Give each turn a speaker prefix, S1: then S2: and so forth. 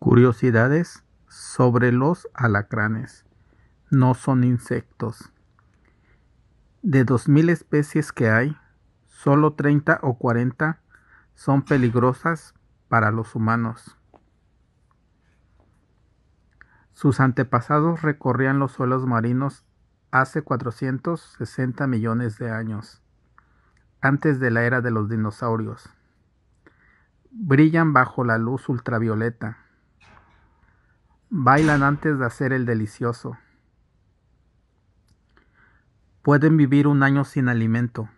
S1: Curiosidades sobre los alacranes. No son insectos. De 2.000 especies que hay, solo 30 o 40 son peligrosas para los humanos. Sus antepasados recorrían los suelos marinos hace 460 millones de años, antes de la era de los dinosaurios. Brillan bajo la luz ultravioleta Bailan antes de hacer el delicioso. Pueden vivir un año sin alimento.